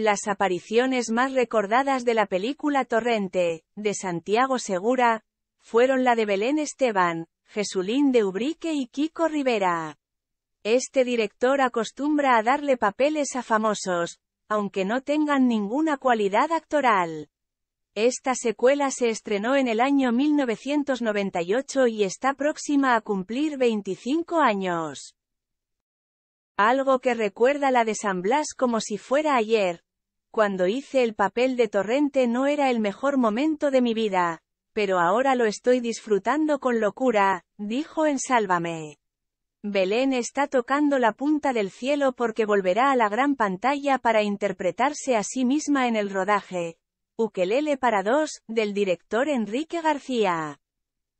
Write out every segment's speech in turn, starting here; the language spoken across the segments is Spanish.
Las apariciones más recordadas de la película Torrente, de Santiago Segura, fueron la de Belén Esteban, Jesulín de Ubrique y Kiko Rivera. Este director acostumbra a darle papeles a famosos, aunque no tengan ninguna cualidad actoral. Esta secuela se estrenó en el año 1998 y está próxima a cumplir 25 años algo que recuerda la de San Blas como si fuera ayer, cuando hice el papel de torrente no era el mejor momento de mi vida, pero ahora lo estoy disfrutando con locura, dijo en Sálvame. Belén está tocando la punta del cielo porque volverá a la gran pantalla para interpretarse a sí misma en el rodaje. Ukelele para dos, del director Enrique García.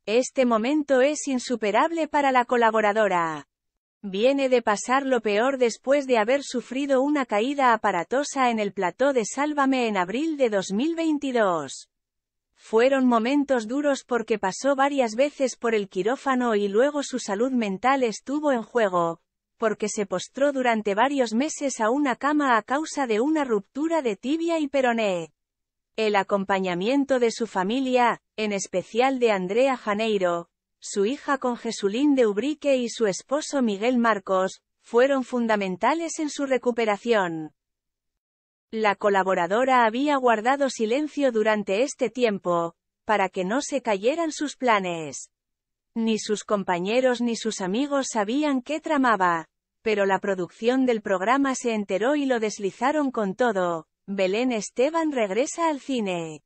Este momento es insuperable para la colaboradora. Viene de pasar lo peor después de haber sufrido una caída aparatosa en el plató de Sálvame en abril de 2022. Fueron momentos duros porque pasó varias veces por el quirófano y luego su salud mental estuvo en juego, porque se postró durante varios meses a una cama a causa de una ruptura de tibia y peroné. El acompañamiento de su familia, en especial de Andrea Janeiro, su hija con Jesulín de Ubrique y su esposo Miguel Marcos, fueron fundamentales en su recuperación. La colaboradora había guardado silencio durante este tiempo, para que no se cayeran sus planes. Ni sus compañeros ni sus amigos sabían qué tramaba, pero la producción del programa se enteró y lo deslizaron con todo. Belén Esteban regresa al cine.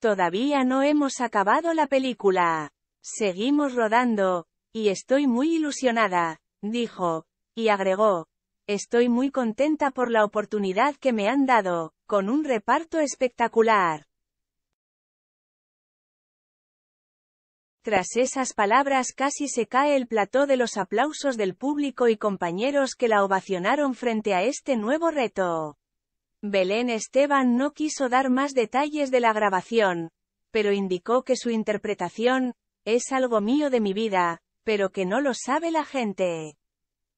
Todavía no hemos acabado la película. Seguimos rodando, y estoy muy ilusionada, dijo, y agregó, estoy muy contenta por la oportunidad que me han dado, con un reparto espectacular. Tras esas palabras casi se cae el plató de los aplausos del público y compañeros que la ovacionaron frente a este nuevo reto. Belén Esteban no quiso dar más detalles de la grabación, pero indicó que su interpretación, es algo mío de mi vida, pero que no lo sabe la gente.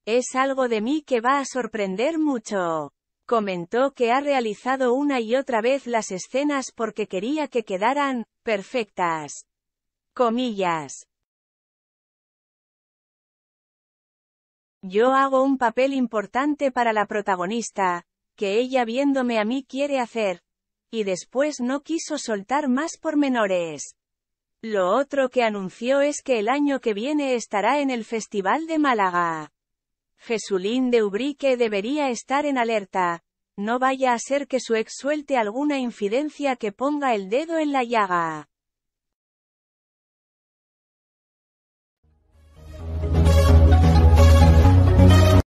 Es algo de mí que va a sorprender mucho. Comentó que ha realizado una y otra vez las escenas porque quería que quedaran perfectas. Comillas. Yo hago un papel importante para la protagonista, que ella viéndome a mí quiere hacer. Y después no quiso soltar más pormenores. Lo otro que anunció es que el año que viene estará en el Festival de Málaga. Jesulín de Ubrique debería estar en alerta. No vaya a ser que su ex suelte alguna infidencia que ponga el dedo en la llaga.